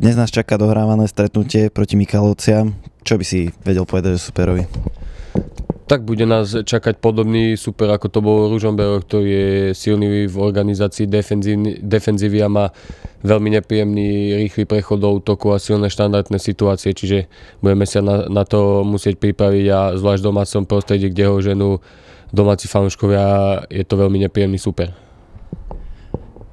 Dnes nás čaká dohrávané stretnutie proti Michalovciam. Čo by si vedel povedať o superovi? Tak bude nás čakať podobný super, ako to bol Ružomber, ktorý je silný v organizácii defenzívy a má veľmi nepríjemný rýchly prechod do útoku a silné štandardné situácie, čiže budeme sa na, na to musieť pripraviť a zvlášť v domácom prostredí, kde ho ženú domáci fanúškovia, je to veľmi nepríjemný super.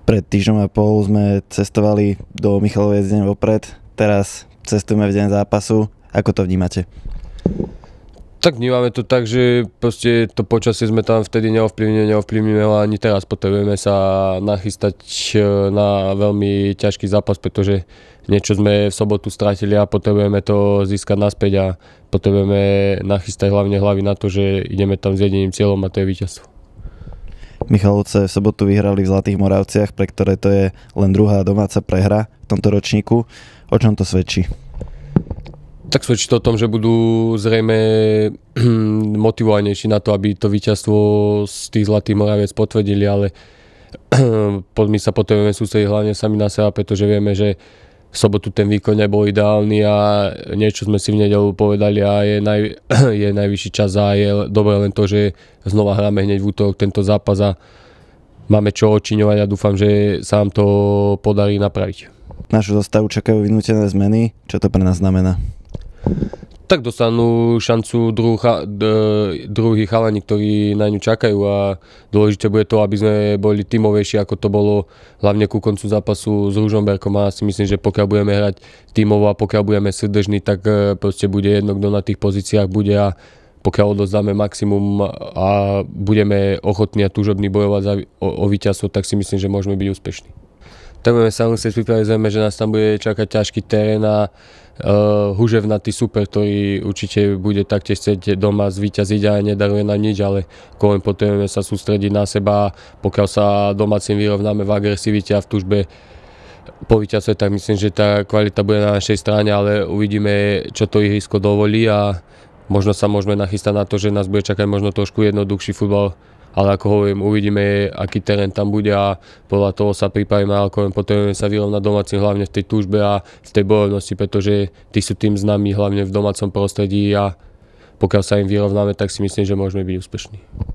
Pred týždňom a pol sme cestovali do Michaloviec deň vopred, teraz cestujeme v deň zápasu. Ako to vnímate? Tak vnímame to tak, že proste to počasie sme tam vtedy neovplyvnili, neovplyvnili a ani teraz potrebujeme sa nachystať e, na veľmi ťažký zápas, pretože niečo sme v sobotu stratili a potrebujeme to získať naspäť a potrebujeme nachystať hlavne hlavy na to, že ideme tam s jediným cieľom a to je víťazstvo. Michalovce v sobotu vyhrali v Zlatých Moravciach, pre ktoré to je len druhá domáca prehra v tomto ročníku. O čom to svedčí? Tak svedčí to o tom, že budú zrejme motivovanejší na to, aby to víťazstvo z tých Zlatých Moraviec potvrdili, ale my sa potrebujeme sústrediť hlavne sami na seba, pretože vieme, že v sobotu ten výkon nebol ideálny a niečo sme si v nedelu povedali a je, naj, je najvyšší čas a je dobre len to, že znova hráme hneď v útorok tento zápas a máme čo očiňovať a dúfam, že sa nám to podarí napraviť. Našu zostavu čakajú vynútené zmeny. Čo to pre nás znamená? tak dostanú šancu druhú, druhý chalani, ktorí na ňu čakajú a dôležité bude to, aby sme boli tímovejší, ako to bolo hlavne ku koncu zápasu s Ružomberkom a si myslím, že pokiaľ budeme hrať tímovo a pokiaľ budeme srdežní, tak e, proste bude jedno, kto na tých pozíciách bude a pokiaľ odozdáme maximum a budeme ochotní a túžobní bojovať za, o, o víťazstvo, tak si myslím, že môžeme byť úspešní tak budeme sa musieť pripraviť zrejme, že nás tam bude čakať ťažký terén a uh, e, huževnatý super, ktorý určite bude taktiež chcieť doma zvíťaziť a nedaruje nám nič, ale kolem potrebujeme sa sústrediť na seba a pokiaľ sa domácim vyrovnáme v agresivite a v tužbe po víťazstve, tak myslím, že tá kvalita bude na našej strane, ale uvidíme, čo to ihrisko dovolí a možno sa môžeme nachystať na to, že nás bude čakať možno trošku jednoduchší futbal ale ako hovorím, uvidíme, aký terén tam bude a podľa toho sa pripravíme, ako potrebujeme sa vyrovnať domácim hlavne v tej túžbe a v tej bojovnosti, pretože tí sú tým známi hlavne v domácom prostredí a pokiaľ sa im vyrovnáme, tak si myslím, že môžeme byť úspešní.